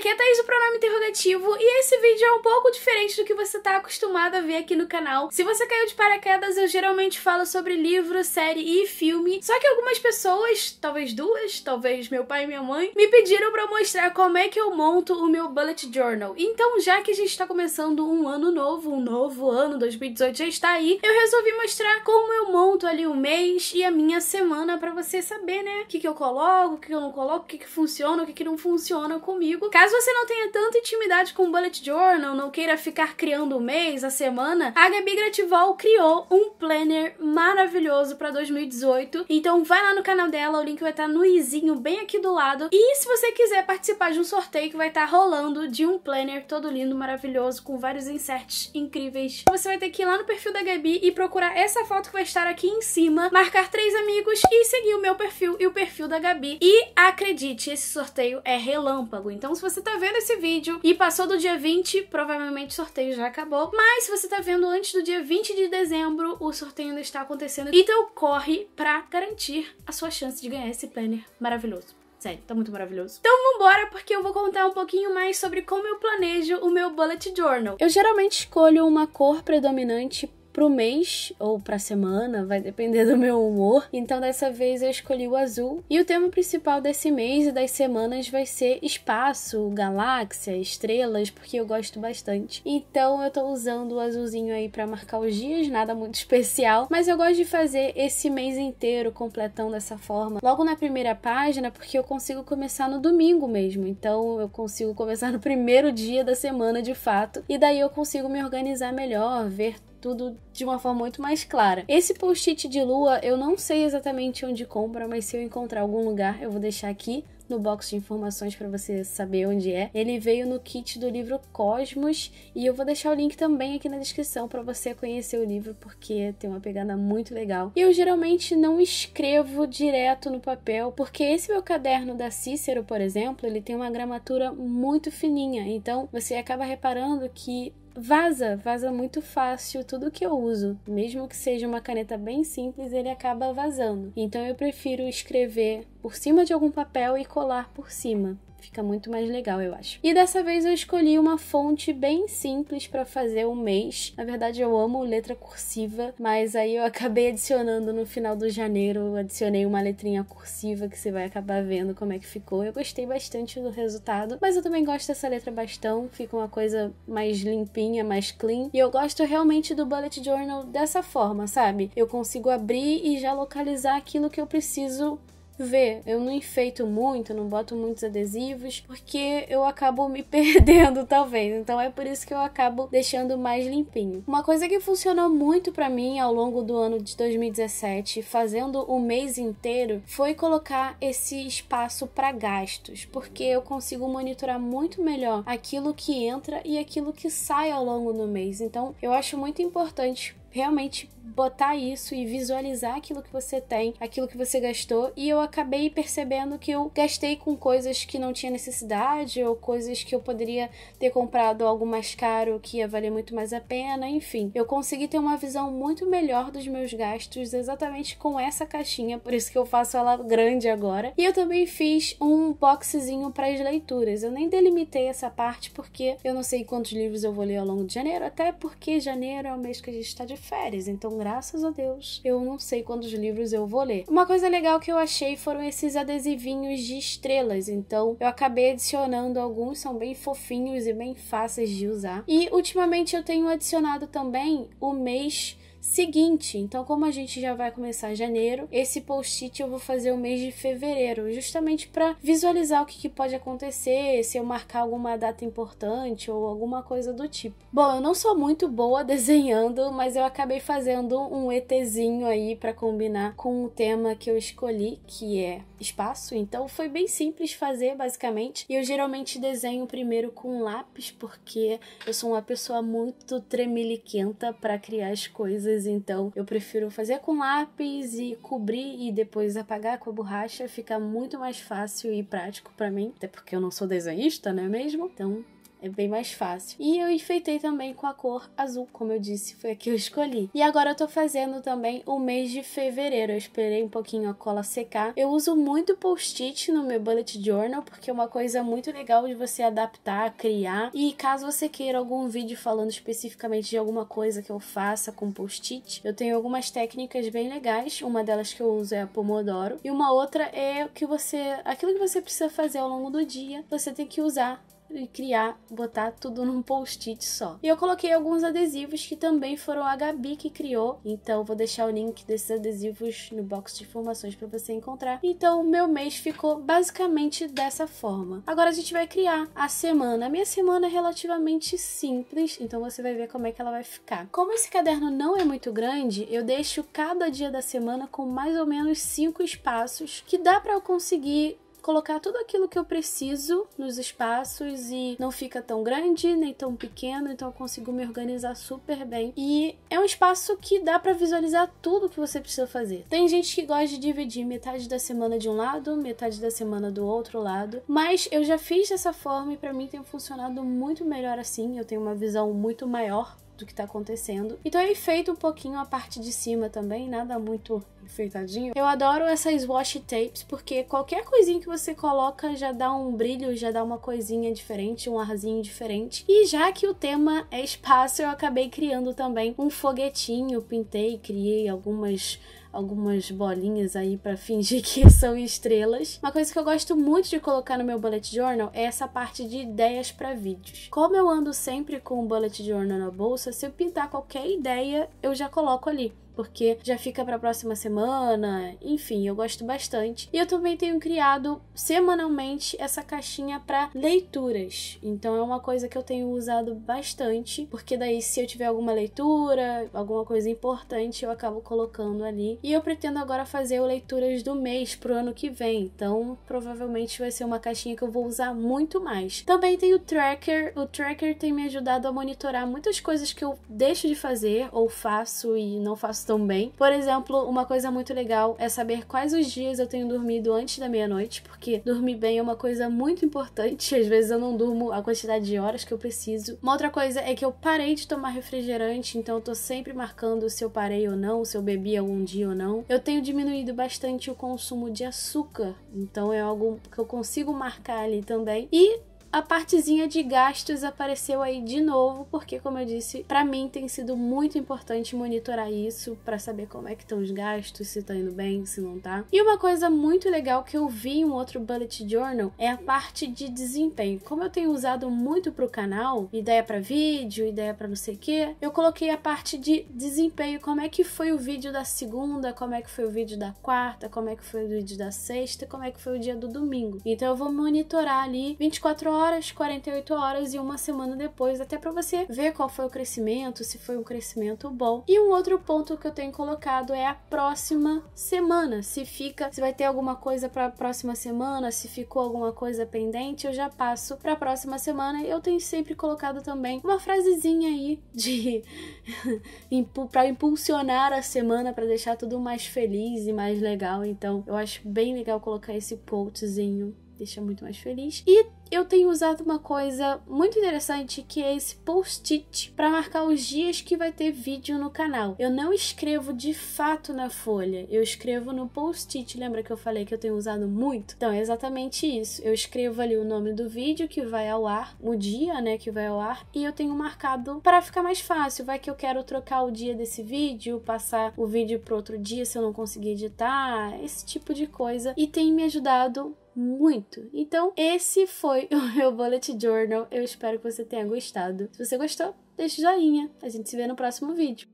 aqui é Thaís do Pronome Interrogativo e esse vídeo é um pouco diferente do que você está acostumado a ver aqui no canal. Se você caiu de paraquedas, eu geralmente falo sobre livro, série e filme, só que algumas pessoas, talvez duas, talvez meu pai e minha mãe, me pediram para mostrar como é que eu monto o meu bullet journal. Então, já que a gente está começando um ano novo, um novo ano, 2018 já está aí, eu resolvi mostrar como eu monto ali o mês e a minha semana para você saber, né, o que, que eu coloco, o que, que eu não coloco, o que, que funciona, o que, que não funciona comigo. Caso Caso você não tenha tanta intimidade com bullet journal, não queira ficar criando o mês, a semana, a Gabi Grativol criou um planner maravilhoso para 2018. Então vai lá no canal dela, o link vai estar tá no izinho bem aqui do lado. E se você quiser participar de um sorteio que vai estar tá rolando de um planner todo lindo, maravilhoso, com vários inserts incríveis, você vai ter que ir lá no perfil da Gabi e procurar essa foto que vai estar aqui em cima, marcar três amigos e seguir o meu perfil e o perfil da Gabi. E acredite, esse sorteio é relâmpago. Então se você você tá vendo esse vídeo e passou do dia 20, provavelmente o sorteio já acabou. Mas se você tá vendo antes do dia 20 de dezembro, o sorteio ainda está acontecendo. Então corre pra garantir a sua chance de ganhar esse planner maravilhoso. Sério, tá muito maravilhoso. Então vambora, porque eu vou contar um pouquinho mais sobre como eu planejo o meu bullet journal. Eu geralmente escolho uma cor predominante pro mês ou pra semana, vai depender do meu humor. Então dessa vez eu escolhi o azul. E o tema principal desse mês e das semanas vai ser espaço, galáxia, estrelas, porque eu gosto bastante. Então eu tô usando o azulzinho aí para marcar os dias, nada muito especial, mas eu gosto de fazer esse mês inteiro completando dessa forma, logo na primeira página, porque eu consigo começar no domingo mesmo. Então eu consigo começar no primeiro dia da semana de fato, e daí eu consigo me organizar melhor, ver tudo de uma forma muito mais clara. Esse post-it de lua, eu não sei exatamente onde compra, mas se eu encontrar algum lugar, eu vou deixar aqui no box de informações para você saber onde é. Ele veio no kit do livro Cosmos e eu vou deixar o link também aqui na descrição para você conhecer o livro porque tem uma pegada muito legal. eu geralmente não escrevo direto no papel, porque esse meu caderno da Cícero, por exemplo, ele tem uma gramatura muito fininha, então você acaba reparando que vaza, vaza muito fácil tudo que eu uso. Mesmo que seja uma caneta bem simples, ele acaba vazando. Então eu prefiro escrever por cima de algum papel e colar por cima. Fica muito mais legal, eu acho. E dessa vez eu escolhi uma fonte bem simples para fazer um mês. Na verdade, eu amo letra cursiva, mas aí eu acabei adicionando no final do janeiro, adicionei uma letrinha cursiva que você vai acabar vendo como é que ficou. Eu gostei bastante do resultado, mas eu também gosto dessa letra bastão, fica uma coisa mais limpinha, mais clean. E eu gosto realmente do bullet journal dessa forma, sabe? Eu consigo abrir e já localizar aquilo que eu preciso ver. Eu não enfeito muito, não boto muitos adesivos, porque eu acabo me perdendo, talvez. Então é por isso que eu acabo deixando mais limpinho. Uma coisa que funcionou muito para mim ao longo do ano de 2017, fazendo o mês inteiro, foi colocar esse espaço para gastos, porque eu consigo monitorar muito melhor aquilo que entra e aquilo que sai ao longo do mês. Então eu acho muito importante realmente botar isso e visualizar aquilo que você tem, aquilo que você gastou. E eu acabei percebendo que eu gastei com coisas que não tinha necessidade ou coisas que eu poderia ter comprado algo mais caro que ia valer muito mais a pena. Enfim, eu consegui ter uma visão muito melhor dos meus gastos exatamente com essa caixinha, por isso que eu faço ela grande agora. E eu também fiz um boxezinho para as leituras. Eu nem delimitei essa parte porque eu não sei quantos livros eu vou ler ao longo de janeiro, até porque janeiro é o mês que a gente está de férias, então graças a Deus eu não sei quantos livros eu vou ler. Uma coisa legal que eu achei foram esses adesivinhos de estrelas, então eu acabei adicionando alguns, são bem fofinhos e bem fáceis de usar. E ultimamente eu tenho adicionado também o mês seguinte. Então, como a gente já vai começar janeiro, esse post-it eu vou fazer o mês de fevereiro, justamente para visualizar o que, que, pode acontecer, se eu marcar alguma data importante ou alguma coisa do tipo. Bom, eu não sou muito boa desenhando, mas eu acabei fazendo um ETzinho aí para combinar com o tema que eu escolhi, que é espaço. Então, foi bem simples fazer, basicamente. E eu geralmente desenho primeiro com lápis, porque eu sou uma pessoa muito tremeliquenta para criar as coisas então eu prefiro fazer com lápis e cobrir e depois apagar com a borracha, fica muito mais fácil e prático para mim, até porque eu não sou desenhista, não é mesmo? Então, é bem mais fácil. E eu enfeitei também com a cor azul, como eu disse, foi a que eu escolhi. E agora eu tô fazendo também o mês de fevereiro, eu esperei um pouquinho a cola secar. Eu uso muito post-it no meu bullet journal, porque é uma coisa muito legal de você adaptar, criar. E caso você queira algum vídeo falando especificamente de alguma coisa que eu faça com post-it, eu tenho algumas técnicas bem legais. Uma delas que eu uso é a Pomodoro, e uma outra é que você, aquilo que você precisa fazer ao longo do dia, você tem que usar e criar, botar tudo num post-it só. E eu coloquei alguns adesivos que também foram a Gabi que criou, então vou deixar o link desses adesivos no box de informações para você encontrar. Então o meu mês ficou basicamente dessa forma. Agora a gente vai criar a semana. A minha semana é relativamente simples, então você vai ver como é que ela vai ficar. Como esse caderno não é muito grande, eu deixo cada dia da semana com mais ou menos cinco espaços que dá para eu conseguir colocar tudo aquilo que eu preciso nos espaços e não fica tão grande nem tão pequeno, então eu consigo me organizar super bem. E é um espaço que dá para visualizar tudo que você precisa fazer. Tem gente que gosta de dividir metade da semana de um lado, metade da semana do outro lado, mas eu já fiz dessa forma e para mim tem funcionado muito melhor assim. Eu tenho uma visão muito maior do que tá acontecendo. Então é eu feito um pouquinho a parte de cima também, nada muito enfeitadinho. Eu adoro essas washi tapes, porque qualquer coisinha que você coloca já dá um brilho, já dá uma coisinha diferente, um arzinho diferente. E já que o tema é espaço, eu acabei criando também um foguetinho, pintei, criei algumas algumas bolinhas aí para fingir que são estrelas. Uma coisa que eu gosto muito de colocar no meu bullet journal é essa parte de ideias para vídeos. Como eu ando sempre com o bullet journal na bolsa, se eu pintar qualquer ideia, eu já coloco ali porque já fica para a próxima semana. Enfim, eu gosto bastante. E eu também tenho criado semanalmente essa caixinha para leituras. Então é uma coisa que eu tenho usado bastante, porque daí se eu tiver alguma leitura, alguma coisa importante, eu acabo colocando ali. E eu pretendo agora fazer o leituras do mês pro ano que vem. Então, provavelmente vai ser uma caixinha que eu vou usar muito mais. Também tem o tracker. O tracker tem me ajudado a monitorar muitas coisas que eu deixo de fazer ou faço e não faço faço tão bem. Por exemplo, uma coisa muito legal é saber quais os dias eu tenho dormido antes da meia-noite, porque dormir bem é uma coisa muito importante. Às vezes eu não durmo a quantidade de horas que eu preciso. Uma outra coisa é que eu parei de tomar refrigerante, então eu tô sempre marcando se eu parei ou não, se eu bebi algum dia ou não. Eu tenho diminuído bastante o consumo de açúcar, então é algo que eu consigo marcar ali também. E a partezinha de gastos apareceu aí de novo, porque como eu disse, para mim tem sido muito importante monitorar isso para saber como é que estão os gastos, se tá indo bem, se não tá. E uma coisa muito legal que eu vi em um outro bullet journal é a parte de desempenho. Como eu tenho usado muito pro canal, ideia para vídeo, ideia para não sei o que, eu coloquei a parte de desempenho, como é que foi o vídeo da segunda, como é que foi o vídeo da quarta, como é que foi o vídeo da sexta, como é que foi o dia do domingo. Então eu vou monitorar ali 24 horas horas, 48 horas e uma semana depois, até para você ver qual foi o crescimento, se foi um crescimento bom. E um outro ponto que eu tenho colocado é a próxima semana, se fica, se vai ter alguma coisa para a próxima semana, se ficou alguma coisa pendente, eu já passo para a próxima semana. Eu tenho sempre colocado também uma frasezinha aí de para impulsionar a semana, para deixar tudo mais feliz e mais legal. Então, eu acho bem legal colocar esse quotezinho deixa muito mais feliz. E eu tenho usado uma coisa muito interessante que é esse post-it para marcar os dias que vai ter vídeo no canal. Eu não escrevo de fato na folha, eu escrevo no post-it. Lembra que eu falei que eu tenho usado muito? Então é exatamente isso. Eu escrevo ali o nome do vídeo que vai ao ar, o dia, né, que vai ao ar, e eu tenho marcado para ficar mais fácil. Vai que eu quero trocar o dia desse vídeo, passar o vídeo para outro dia se eu não conseguir editar, esse tipo de coisa. E tem me ajudado muito. Então, esse foi o meu Bullet Journal. Eu espero que você tenha gostado. Se você gostou, deixa o joinha. A gente se vê no próximo vídeo.